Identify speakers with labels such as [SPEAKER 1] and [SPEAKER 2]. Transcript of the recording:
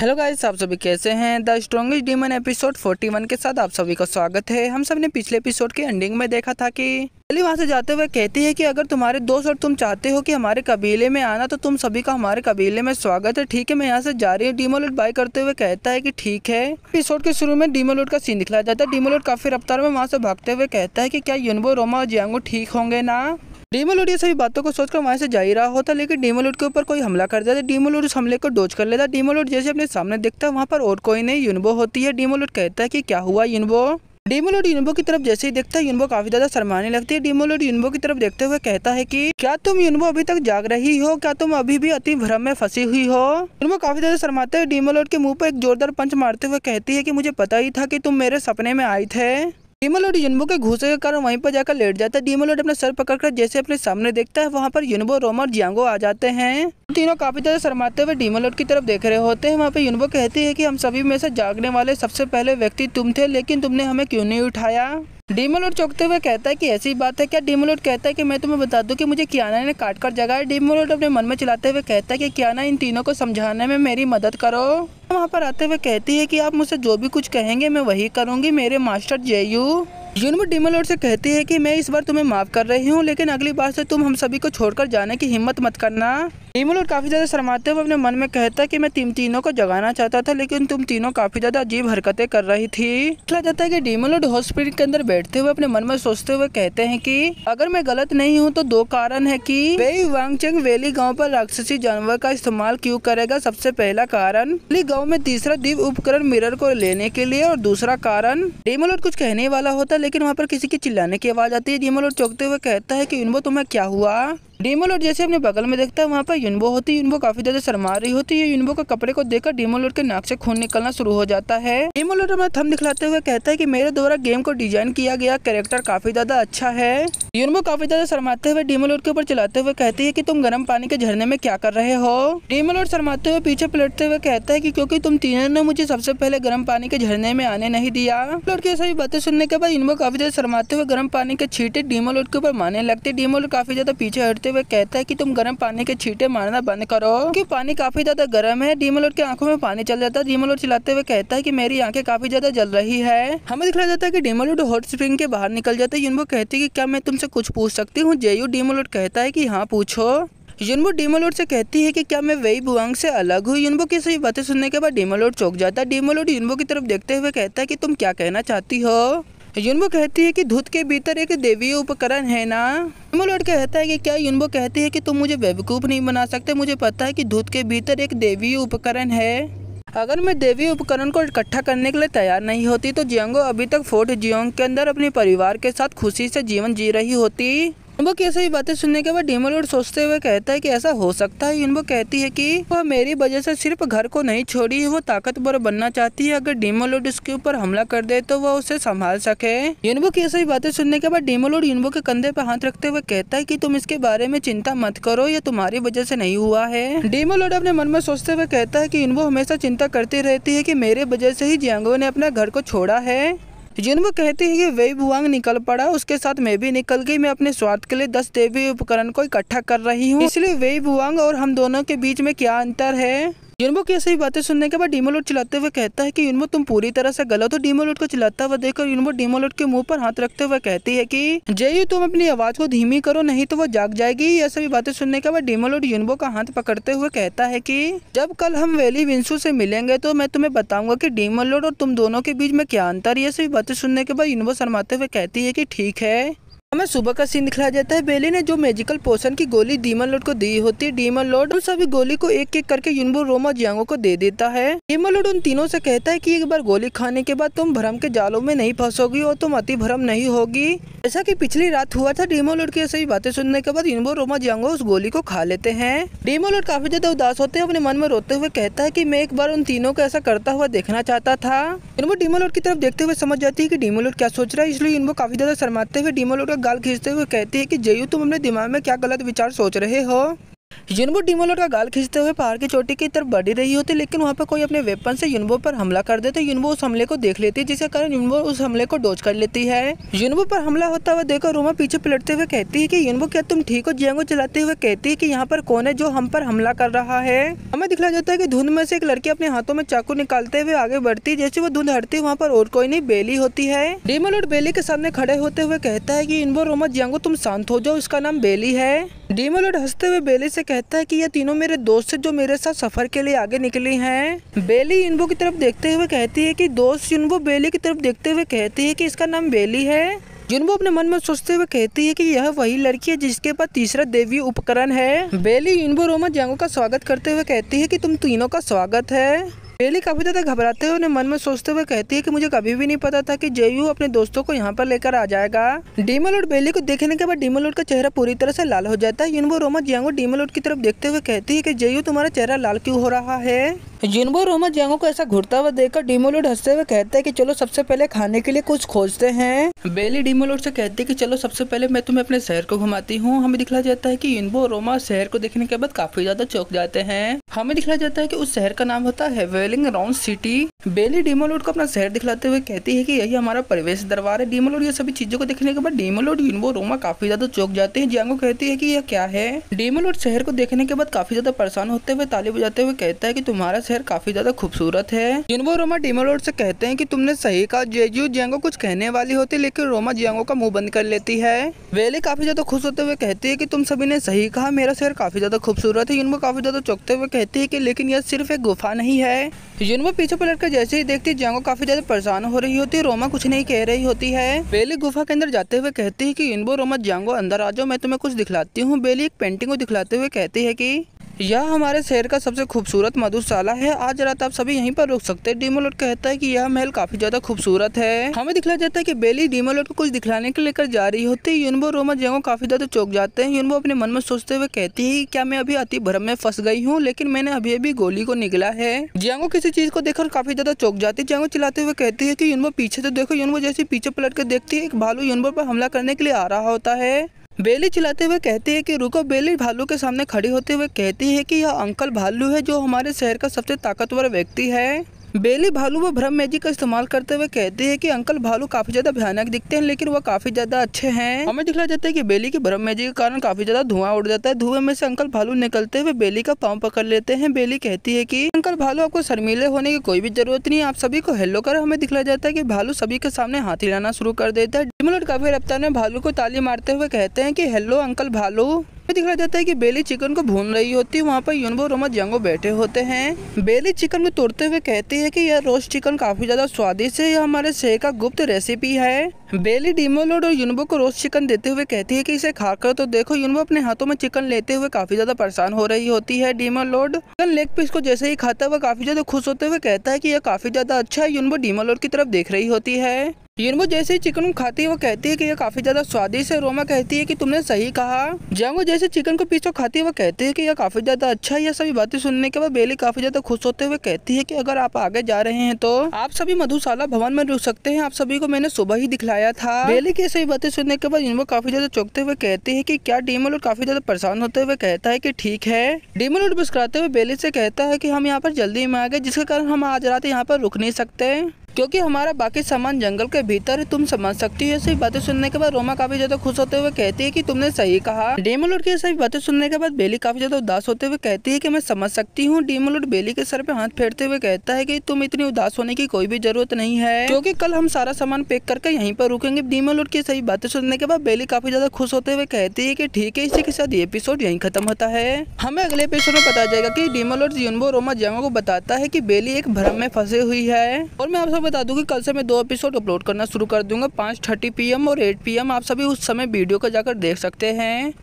[SPEAKER 1] hello guys आप सभी कैसे हैं द स्ट्रॉन्गेस्ट डीमन एपिसोड 41 के साथ आप सभी का स्वागत है हम सब ने पिछले एपिसोड के एंडिंग में देखा था कि अली वहाँ से जाते हुए कहती है कि अगर तुम्हारे दोस्त और तुम चाहते हो कि हमारे कबीले में आना तो तुम सभी का हमारे कबीले में स्वागत है ठीक है मैं यहाँ से जा रही हूँ डीमोलोट बाई करते हुए कहता है कि ठीक है एपिसोड के शुरू में डीमोलोट का सीन दिखलाया जाता है डीमोलोट काफी रफ्तार में वहाँ से भागते हुए कहता है कि क्या यूनबो रोमा और जियांगो ठीक होंगे ना डेमोलोड ये सभी बातों को सोचकर वहाँ से जा ही रहा होता लेकिन डेमोलोड के ऊपर कोई हमला कर जाता डेमोलोड उस हमले को डोज कर लेता डेमोलोड जैसे अपने सामने देखता है वहाँ पर और कोई नहीं यूनबो होती है डेमोलोड कहता है कि क्या हुआ यूनबो डीमोलोड यूनबो की तरफ जैसे ही देखता है यूनबो काफी ज्यादा शर्माने लगती है डीमोलोड यूनबो की तरफ देखते हुए कहता है कि क्या तुम यूनबो अभी तक जाग रही हो क्या तुम अभी भी अति भ्रम में फंसी हुई हो यूनबो काफी ज्यादा शर्माते हुए डीमोलोड के मुंह पर एक जोरदार पंच मारते हुए कहती है कि मुझे पता ही था कि तुम मेरे सपने में आई थे डीमोलोड यूनबो के घुसे के कारण वहीं पर जाकर लेट जाता है डीमोलोड अपने सर पकड़कर जैसे अपने सामने देखता है वहां पर यूनबो रोमो और जियांगो आ जाते हैं तीनों काफी ज्यादा शरमाते हुए डीमोलोड की तरफ देख रहे होते हैं वहाँ पे युनबो कहती है कि हम सभी में से जागने वाले सबसे पहले व्यक्ति तुम थे लेकिन तुमने हमें क्यों नहीं उठाया डीमोलोड चौंकते हुए कहता है कि ऐसी बात है क्या डीमोलोड कहता है कि मैं तुम्हें बता दूं कि मुझे कियाना ने काट कर जगाया डीमोलोड अपने मन में चलाते हुए कहता है कि कियाना इन तीनों को समझाने में मेरी मदद करो वहाँ पर आते हुए कहती है कि आप मुझसे जो भी कुछ कहेंगे मैं वही करूँगी मेरे मास्टर जेयू यूनिम डिमलोड से कहती है कि मैं इस बार तुम्हें माफ़ कर रही हूँ लेकिन अगली बार से तुम हम सभी को छोड़कर जाने की हिम्मत मत करना डिमलोड काफ़ी ज़्यादा शर्माते हुए अपने मन में कहता है कि मैं तुम तीनों को जगाना चाहता था लेकिन तुम तीनों काफ़ी ज़्यादा अजीब हरकतें कर रही थी कहा जाता है कि डिमलोड हॉस्पिटल के अंदर बैठते हुए अपने मन में सोचते हुए कहते हैं कि अगर मैं गलत नहीं हूँ तो दो कारण है कि वे वांगचेंग वेली गाँव पर राक्षसी जानवर का इस्तेमाल क्यों करेगा सबसे पहला कारण गाँव में तीसरा दिव्य उपकरण मिरर को लेने के लिए और दूसरा कारण डेमोलोट कुछ कहने वाला होता है लेकिन वहाँ पर किसी की चिल्लाने की आवाज आती है डेमोलोट चौंकते हुए कहता है की इनबो तुम्हें क्या हुआ डीमो जैसे अपने बगल में देखता है वहाँ पर यूनबो होती है यूनबो काफी ज्यादा शर्मा रही होती है यूनबो का कपड़े को देखकर डीमो के नाक से खून निकलना शुरू हो जाता है डीमोल अपना थम दिखलाते हुए कहता है की मेरे द्वारा गेम को डिजाइन किया गया कैरेक्टर काफी ज्यादा अच्छा है यूनबो काफी ज्यादा शर्माते हुए डीमो के ऊपर चलाते हुए कहती है की तुम गर्म पानी के झरने में क्या कर रहे हो डीमो लॉर्ड शर्माते हुए पीछे पलटते हुए कहता है की क्यूँकी तुम तीनों ने मुझे सबसे पहले गर्म पानी के झरने में आने नहीं दिया लॉर्ड की सभी बातें सुनने के बाद यूनबो काफी ज्यादा शर्माते हुए गर्म पानी के छीटे डीमो के ऊपर माने लगते डीमोल काफी ज्यादा पीछे हटते करते हुए कहता है कि तुम गर्म पानी के छींटे मारना बंद करो क्योंकि पानी काफी ज्यादा गर्म है डीमलोड की आंखों में पानी चल जाता है डीमलोड चिल्लाते हुए कहता है की मेरी आंखें काफी ज्यादा जल रही है हमें दिखाया जाता है की डीमलोड हॉट स्प्रिंग के बाहर निकल जाता है यूनबो कहती है की क्या मैं तुमसे कुछ पूछ सकती हूँ जेयू डीमलोड कहता है की हाँ पूछो युनबो डीमोलोड से कहती है कि क्या मैं वही बुआंग से अलग हूँ यूनबो की सभी बातें सुनने के बाद डीमोलोड चौक जाता है डीमोलोड यूनबो की तरफ देखते हुए कहता है कि तुम क्या कहना चाहती हो युनबो कहती है कि धुत के भीतर एक देवीय उपकरण है ना एमोलॉर्ड कहता है कि क्या युनबो कहती है कि तुम मुझे बेवकूफ़ नहीं बना सकते मुझे पता है कि धुत के भीतर एक देवीय उपकरण है अगर मैं देवी उपकरण को इकट्ठा करने के लिए तैयार नहीं होती तो जियांगो अभी तक फोर्ट जियोंग के अंदर अपने परिवार के साथ खुशी से जीवन जी रही होती इनबो ये सही बातें सुनने के बाद लोड सोचते हुए कहता है कि ऐसा हो सकता है इनबो कहती है कि वह मेरी वजह से सिर्फ घर को नहीं छोड़ी वो ताकतवर बनना चाहती है अगर लोड उसके ऊपर हमला कर दे तो वह उसे संभाल सके इनबो ये सही बातें सुनने के बाद लोड इनबो के कंधे पर हाथ रखते हुए कहता है की तुम इसके बारे में चिंता मत करो ये तुम्हारी वजह से नहीं हुआ है लोड अपने मन में सोचते हुए कहता है की इनबो हमेशा चिंता करती रहती है की मेरे वजह से ही जियांगो ने अपना घर को छोड़ा है जिनमें कहते हैं कि वे भुआंग निकल पड़ा उसके साथ मैं भी निकल गई मैं अपने स्वार्थ के लिए दस देवी उपकरण को इकट्ठा कर रही हूँ इसलिए वे भुआंग और हम दोनों के बीच में क्या अंतर है यूनमो की ऐसी बातें सुनने के बाद डीमोलोट चलाते हुए कहता है कि यूनमो तुम पूरी तरह से गलत हो डीमोलोट को चलाता हुआ देखकर यूनमो डीमोलोट के मुंह पर हाथ रखते हुए कहती है कि जयू तुम अपनी आवाज को धीमी करो नहीं तो वो जाग जाएगी ये सभी बातें सुनने के बाद डीमोलोट युनबो का हाथ पकड़ते हुए कहता है की जब कल हम वेली विंसू से मिलेंगे तो मैं तुम्हें बताऊंगा की डीमोलोट और तुम दोनों के बीच में क्या अंतर ये सभी बातें सुनने के बाद यूनमो शर्माते हुए कहती है की ठीक है हमें सुबह का सीन दिखाया जाता है बेली ने जो मैजिकल पोषण की गोली डीमन लोड को दी होती है डीमन लोड उन सभी गोली को एक एक करके यूनबो रोमा जियांगो को दे देता है डीमन लोड उन तीनों से कहता है कि एक बार गोली खाने के बाद तुम भ्रम के जालों में नहीं फंसोगी और तुम अति भ्रम नहीं होगी जैसा की पिछली रात हुआ था डीमन लोड की सभी बातें सुनने के बाद यूनबो रोमा जियांगो उस गोली को खा लेते हैं डीमो लोड काफी ज्यादा उदास होते हैं अपने मन में रोते हुए कहता है की मैं एक बार उन तीनों को ऐसा करता हुआ देखना चाहता था युनबो डीमन की तरफ देखते हुए समझ जाती है की डीमो लोड क्या सोच रहा है इसलिए युनबो काफी ज्यादा शर्माते हुए डीमो लोड गाल खींचते हुए कहती है कि जयू तुम अपने दिमाग में क्या गलत विचार सोच रहे हो यूनबो डिमोलर का गाल खींचते हुए पहाड़ की चोटी की तरफ बढ़ी रही होती लेकिन वहाँ पर कोई अपने वेपन से यूनबो पर हमला कर देते यूनबो उस हमले को देख लेती है जिसके कारण यूनबो उस हमले को डोज कर लेती है यूनबो पर हमला होता हुआ देखकर रोमा पीछे पलटते हुए कहती है की यूनबो क्या तुम ठीक हो जेंगो चलाते हुए कहती है की यहाँ पर कौन है जो हम पर हमला कर रहा है हमें दिखला जाता है की धुंध में से एक लड़की अपने हाथों में चाकू निकालते हुए आगे बढ़ती जैसे वो धुंध हटती वहाँ पर और कोई नहीं बेली होती है डीमोलोट बेली के सामने खड़े होते हुए कहता है की यूनबो रोमा जियांगो तुम शांत हो जाओ उसका नाम बेली है डीमोलोट हंसते हुए बेली से कहता है कि ये तीनों मेरे दोस्त है जो मेरे साथ सफर के लिए आगे निकली हैं बेली इनबो की तरफ देखते हुए कहती है कि दोस्त इनबो बेली की तरफ देखते हुए कहती है कि इसका नाम बेली है जिनबो अपने मन में सोचते हुए कहती है कि यह वही लड़की है जिसके पास तीसरा देवी उपकरण है बेली इनबो रोमा जैंगो का स्वागत करते हुए कहती है कि तुम तीनों का स्वागत है रेली काफी ज्यादा घबराते हुए उन्हें मन में सोचते हुए कहती है कि मुझे कभी भी नहीं पता था कि जेयू अपने दोस्तों को यहाँ पर लेकर आ जाएगा डीमल और बेली को देखने के बाद डीमल का चेहरा पूरी तरह से लाल हो जाता है यूनबो रोमा जियांगो डीमल की तरफ देखते हुए कहती है कि जेयू तुम्हारा चेहरा लाल क्यों हो रहा है जिनबो रोमा जियांगो को ऐसा घुरता हुआ देखकर डीमोलोड हंसते हुए कहते हैं कि चलो सबसे पहले खाने के लिए कुछ खोजते हैं बेली डीमोलोड से कहती है कि चलो सबसे पहले मैं तुम्हें अपने शहर को घुमाती हूँ हमें दिखला जाता है कि इनबो रोमा शहर को देखने के बाद काफी ज्यादा चौक जाते हैं हमें दिखला जाता है की उस शहर का नाम होता है वेलिंग राउंड सिटी बेली डिमोलोड को अपना शहर दिखलाते हुए कहती है की यही हमारा प्रवेश दरबार है डीमोलोड ये सभी चीजों को देखने के बाद डीमोलोड इनबो रोमा काफी ज्यादा चौक जाते हैं जियांगो कहती है की यह क्या है डीमोलोड शहर को देखने के बाद काफी ज्यादा परेशान होते हुए ताली बजाते हुए कहता है की तुम्हारा शहर काफी ज्यादा खूबसूरत है जिनको रोमा डिमोलोड से कहते हैं कि तुमने सही कहा जेजू जियांगो कुछ कहने वाली होती लेकिन रोमा जियांगो का मुंह बंद कर लेती है वेली काफी ज्यादा खुश होते हुए कहती है कि तुम सभी ने सही कहा मेरा शहर काफी ज्यादा खूबसूरत है जिनको काफी ज्यादा चौकते हुए कहती है की लेकिन यह सिर्फ एक गुफा नहीं है वो पीछे पलट कर जैसे ही देखती जियांगो काफी ज्यादा परेशान हो रही होती है रोमा कुछ नहीं कह रही होती है वेली गुफा के अंदर जाते हुए कहती है की इनबो रोमा जियांगो अंदर आ जाओ मैं तुम्हें कुछ दिखलाती हूँ बेली एक पेंटिंग को दिखलाते हुए कहती है की यह हमारे शहर का सबसे खूबसूरत मधुशाला है आज रात आप सभी यहीं पर रुक सकते हैं डीमोलोट कहता है कि यह महल काफी ज्यादा खूबसूरत है हमें दिखाया जाता है कि बेली डीमोलोट को कुछ दिखलाने के लेकर जा रही होती है यूनबो रोमा जेंगो काफी ज्यादा चौक जाते हैं यूनबो अपने मन में सोचते हुए कहती है क्या मैं अभी अति भ्रम में फंस गई हूँ लेकिन मैंने अभी अभी गोली को निकला है जेंगो किसी चीज को देखकर काफी ज्यादा चौक जाती है जेंगो चिल्लाते हुए कहती है की यूनबो पीछे तो देखो यूनबो जैसे पीछे पलट कर देखती है एक भालू यूनबो पर हमला करने के लिए आ रहा होता है बेली चलाते हुए कहती है कि रुको बेली भालू के सामने खड़ी होते हुए कहती है कि यह अंकल भालू है जो हमारे शहर का सबसे ताकतवर व्यक्ति है बेली भालू व भ्रम मैजिक का इस्तेमाल करते हुए कहते हैं कि अंकल भालू काफी ज्यादा भयानक दिखते हैं लेकिन वह काफी ज्यादा अच्छे हैं हमें दिखला जाता है कि बेली के भ्रम मैजिक के कारण काफी ज्यादा धुआं उड़ जाता है धुएं में से अंकल भालू निकलते हुए बेली का पांव पकड़ लेते हैं बेली कहती है की अंकल भालू आपको शर्मीले होने की कोई भी जरूरत नहीं आप सभी को हेलो कर हमें दिखाया जाता है की भालू सभी के सामने हाथी लाना शुरू कर देता है डिमुलट काफी रफ्तार में भालू को ताली मारते हुए कहते हैं की हेलो अंकल भालू पे दिखाया जाता है कि बेली चिकन को भून रही होती है वहाँ पर यूनबो रोमा जंगो बैठे होते हैं बेली चिकन को तोड़ते हुए कहती है कि यह रोस्ट चिकन काफी ज्यादा स्वादिष्ट है यह हमारे शेह का गुप्त रेसिपी है बेली डिमोलोड और यूनबो को रोस्ट चिकन देते हुए कहती है कि इसे खाकर तो देखो यूनबो अपने हाथों में चिकन लेते हुए काफी ज्यादा परेशान हो रही होती है डीमोलोड चिकन लेग पीस को जैसे ही खाता हुआ काफी ज्यादा खुश होते हुए कहता है की यह काफी ज्यादा अच्छा है यूनबो डिमोलोड की तरफ देख रही होती है टीनमो जैसे चिकन को खाती है वो कहती है कि यह काफी ज्यादा स्वादिष्ट है रोमा कहती है कि तुमने सही कहा जंगो जैसे चिकन को पीछे खाती है वो कहती है कि यह काफी ज्यादा अच्छा है यह सभी बातें सुनने के बाद बेली काफी ज्यादा खुश होते हुए कहती है कि अगर आप आगे जा रहे हैं तो आप सभी मधुशाला भवन में रुक सकते हैं आप सभी को मैंने सुबह ही दिखलाया था बेली की सभी बातें सुनने के बाद इनमो काफी ज्यादा चौंकते हुए कहती है की क्या डीमोलोड काफी ज्यादा परेशान होते हुए कहता है की ठीक है डीमोलोड मुस्कुराते हुए बेली से कहता है की हम यहाँ पर जल्दी में आ गए जिसके कारण हम आज रात यहाँ पर रुक नहीं सकते क्योंकि हमारा बाकी सामान जंगल के भीतर है तुम समझ सकती हो सही बातें सुनने के बाद रोमा काफी ज्यादा खुश होते हुए कहती है कि तुमने सही कहा डेमोलोड की सभी बातें सुनने के बाद बेली काफी ज्यादा उदास होते हुए कहती है कि मैं समझ सकती हूँ डेमोलोड बेली के सर पे हाथ फेरते हुए कहता है की तुम इतनी उदास होने की कोई भी जरूरत नहीं है क्यूँकी कल हम सारा सामान पैक करके यहीं पर रुकेंगे डेमोलोड की सही बातें सुनने के बाद बेली काफी ज्यादा खुश होते हुए कहती है की ठीक है इसी के साथ ये एपिसोड यही खत्म होता है हमें अगले एपिसोड में पता जाएगा की डेमोलोड यूनबो रोमा जंगो को बताता है की बेली एक भ्रम में फंसे हुई है और मैं आप सब बता दूँ कि कल से मैं दो एपिसोड अपलोड करना शुरू कर दूंगा पाँच थर्टी पी और एट पी आप सभी उस समय वीडियो को जाकर देख सकते हैं